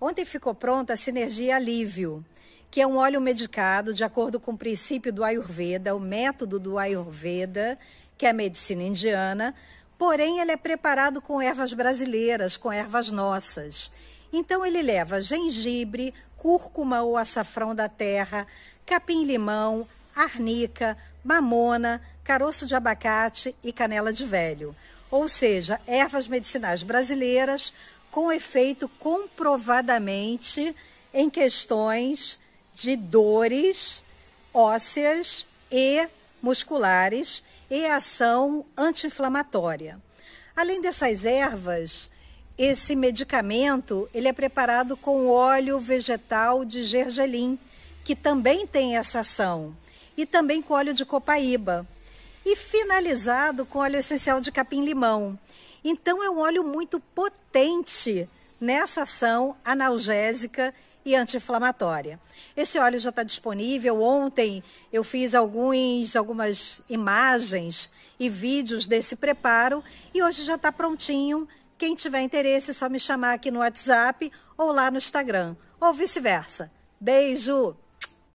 Ontem ficou pronta a Sinergia Alívio, que é um óleo medicado de acordo com o princípio do Ayurveda, o método do Ayurveda, que é a medicina indiana, porém ele é preparado com ervas brasileiras, com ervas nossas. Então ele leva gengibre, cúrcuma ou açafrão da terra, capim-limão, arnica, mamona, caroço de abacate e canela de velho. Ou seja, ervas medicinais brasileiras com efeito comprovadamente em questões de dores ósseas e musculares e ação anti-inflamatória. Além dessas ervas, esse medicamento ele é preparado com óleo vegetal de gergelim, que também tem essa ação, e também com óleo de copaíba e finalizado com óleo essencial de capim-limão. Então é um óleo muito potente nessa ação analgésica e anti-inflamatória. Esse óleo já está disponível. Ontem eu fiz alguns, algumas imagens e vídeos desse preparo e hoje já está prontinho. Quem tiver interesse, é só me chamar aqui no WhatsApp ou lá no Instagram, ou vice-versa. Beijo!